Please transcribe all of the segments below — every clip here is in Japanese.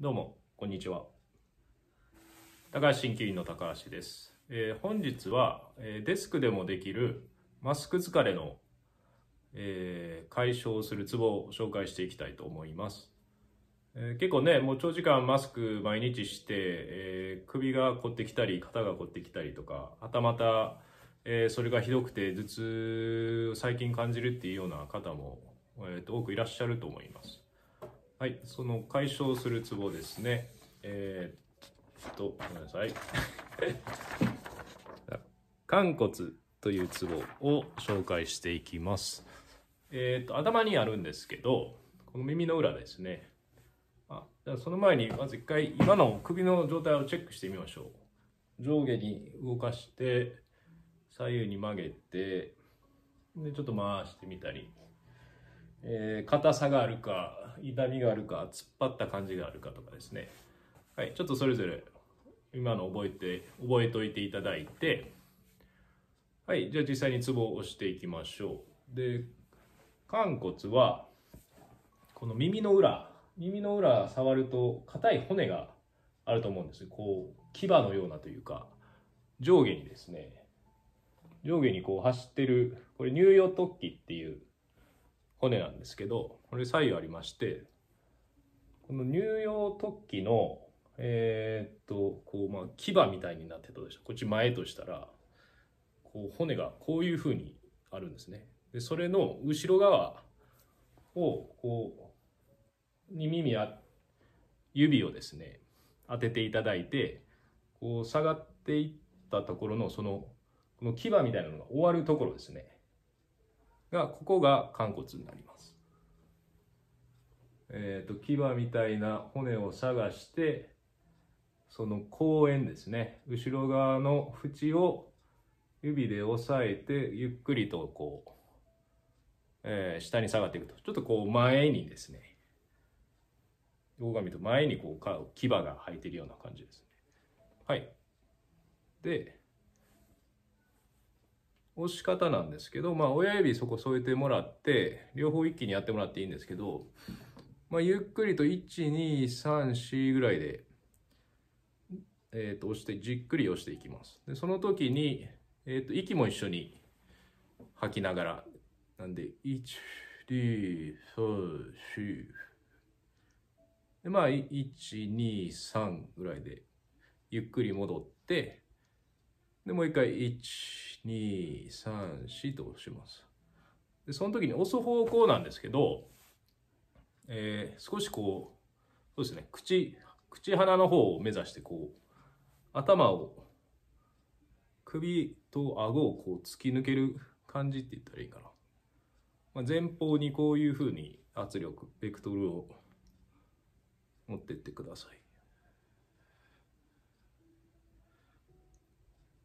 どうも、こんにちは。高橋新規院の高橋です。えー、本日は、えー、デスクでもできるマスク疲れの、えー、解消するツボを紹介していきたいと思います。え結構ね、もう長時間マスク毎日して、え首が凝ってきたり、肩が凝ってきたりとか、はたまた、えそれがひどくて頭痛最近感じるっていうような方も、えー多くいらっしゃると思います。はい、その解消するツボですね。えー、っと、ごめんなさい。肝骨というツボを紹介していきます。えー、っと、頭にあるんですけど、この耳の裏ですね。あじゃあその前に、まず一回今の首の状態をチェックしてみましょう。上下に動かして、左右に曲げて、で、ちょっと回してみたり。えー、硬さがあるか痛みがあるか突っ張った感じがあるかとかですね、はい、ちょっとそれぞれ今の覚えて覚えておいていただいてはいじゃあ実際にツボを押していきましょうで寛骨はこの耳の裏耳の裏触ると硬い骨があると思うんですこう牙のようなというか上下にですね上下にこう走ってるこれ乳幼突起っていう骨なんですけどこれ左右ありましてこの乳幼突起のえー、っとこうまあ牙みたいになってたでしょこっち前としたらこう骨がこういうふうにあるんですね。でそれの後ろ側をこうに耳あ指をですね当てていただいてこう下がっていったところのそのこの牙みたいなのが終わるところですねが、ここが寛骨になります。えっ、ー、と、牙みたいな骨を探して、その後円ですね、後ろ側の縁を指で押さえて、ゆっくりとこう、えー、下に下がっていくと、ちょっとこう前にですね、大神と前にこう牙が入ってるような感じですね。はい。で、押し方なんですけど、まあ、親指そこ添えてもらって両方一気にやってもらっていいんですけど、まあ、ゆっくりと1234ぐらいで、えー、と押してじっくり押していきますでその時に、えー、と息も一緒に吐きながらなんで1 2 3 4でまあ123ぐらいでゆっくり戻ってで、もう一回、1、2、3、4と押します。で、その時に押す方向なんですけど、えー、少しこう、そうですね、口、口鼻の方を目指して、こう、頭を、首と顎をこう突き抜ける感じって言ったらいいかな。まあ、前方にこういう風に圧力、ベクトルを持ってってください。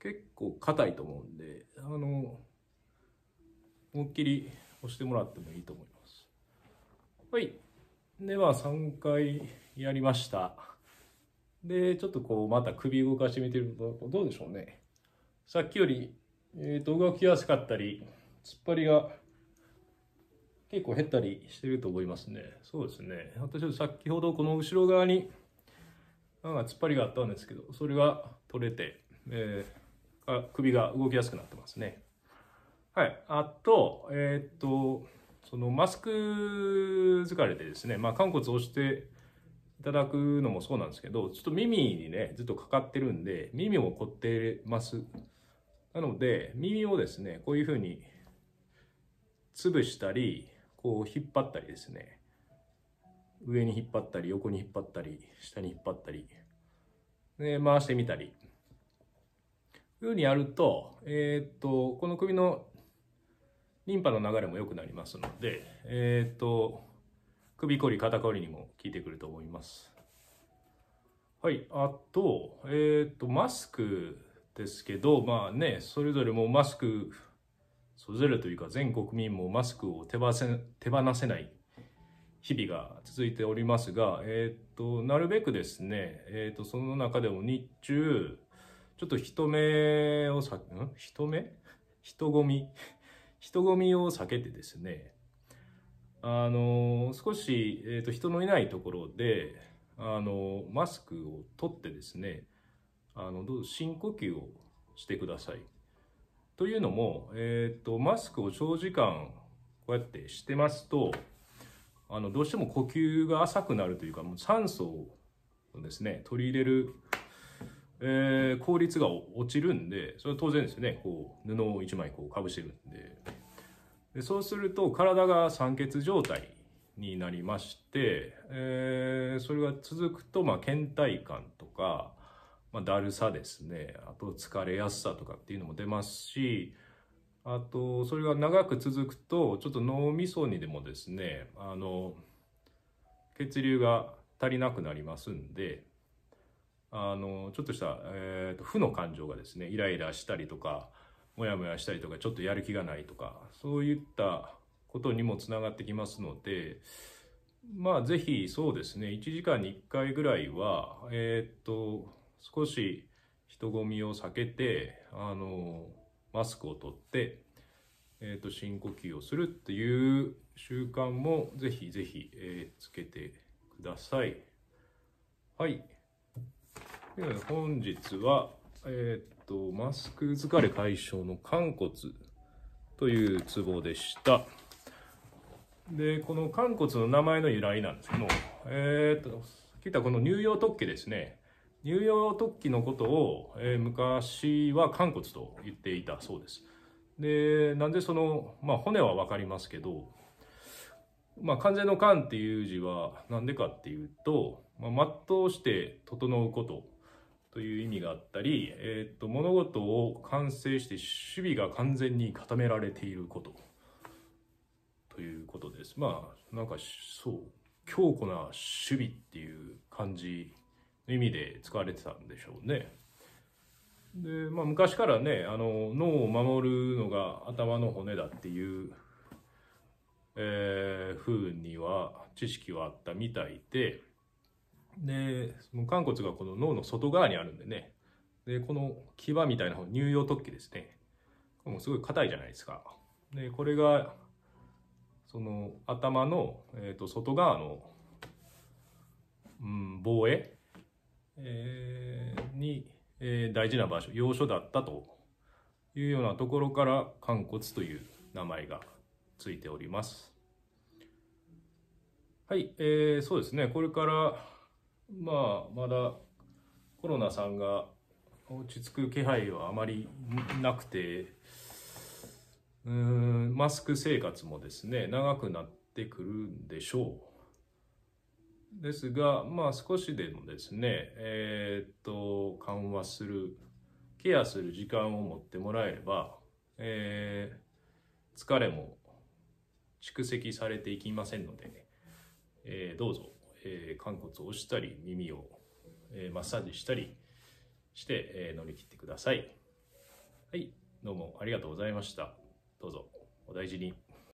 結構硬いと思うんで、あの、思いっきり押してもらってもいいと思います。はい。で、は3回やりました。で、ちょっとこう、また首動かしてみてると、どうでしょうね。さっきより、えっ、ー、と、動きやすかったり、突っ張りが結構減ったりしてると思いますね。そうですね。私は先ほどこの後ろ側に、なんか突っ張りがあったんですけど、それが取れて、えー首が動きやすくなってますね。はい。あと、えー、っと、そのマスク疲れでですね、まあ、肝骨を押していただくのもそうなんですけど、ちょっと耳にね、ずっとかかってるんで、耳も凝ってます。なので、耳をですね、こういうふうに潰したり、こう引っ張ったりですね、上に引っ張ったり、横に引っ張ったり、下に引っ張ったり、で、回してみたり、いうふうにやると、えっ、と、この首のリンパの流れも良くなりますので、えっ、と、首こり、肩こりにも効いてくると思います。はい、あと、えっ、と、マスクですけど、まあね、それぞれもマスク、それぞれというか全国民もマスクを手放せ手放せない日々が続いておりますが、えっ、ー、と、なるべくですね、えっ、と、その中でも日中、ちょっと人目をさ、ん人目人混み人混みを避けてですね、あの、少し、えっ、ー、と、人のいないところで、あの、マスクを取ってですね、あの、ど深呼吸をしてください。というのも、えっ、ー、と、マスクを長時間こうやってしてますと、あの、どうしても呼吸が浅くなるというか、もう酸素をですね、取り入れるえー、効率が落ちるんで、それは当然ですね、こう、布を1枚こう、かぶしてるんで。でそうすると、体が酸欠状態になりまして、えー、それが続くと、まあ、倦怠感とか、まあ、だるさですね、あと疲れやすさとかっていうのも出ますし、あと、それが長く続くと、ちょっと脳みそにでもですね、あの、血流が足りなくなりますんで、あの、ちょっとした、えっ、ー、と、負の感情がですね、イライラしたりとか、モヤモヤしたりとか、ちょっとやる気がないとか、そういったことにもつながってきますので、まあ、ぜひ、そうですね、1時間に1回ぐらいは、えっ、ー、と、少し人混みを避けて、あの、マスクを取って、えっ、ー、と、深呼吸をするっていう習慣も、ぜひぜひ、えー、つけてください。はい。本日は、えー、っと、マスク疲れ解消の寛骨というツボでした。で、この寛骨の名前の由来なんですけども、えー、っと、聞いたこの乳幼突起ですね。乳幼突起のことを、えー、昔は寛骨と言っていたそうです。で、なんでその、まあ骨はわかりますけど、まあ完全の寛っていう字はなんでかっていうと、まあ、全うして整うことという意味があったり、えー、っと物事を完成して守備が完全に固められていることということです。まあなんかそう強固な守備っていう感じの意味で使われてたんでしょうね。でまあ、昔からねあの脳を守るのが頭の骨だっていう、えー、風には知識はあったみたいで。でその肝骨がこの脳の外側にあるんでねでこの牙みたいな方乳幼突起ですねもうすごい硬いじゃないですかでこれがその頭の、えー、と外側の、うん、防衛、えー、に、えー、大事な場所要所だったというようなところから肝骨という名前がついておりますはい、えー、そうですねこれからまあ、まだコロナさんが落ち着く気配はあまりなくて、うん、マスク生活もですね、長くなってくるんでしょう。ですが、まあ少しでもですね、えー、っと、緩和する、ケアする時間を持ってもらえれば、えー、疲れも蓄積されていきませんので、えー、どうぞえー、肝骨を押したり耳を、えー、マッサージしたりして、えー、乗り切ってくださいはいどうもありがとうございましたどうぞお大事に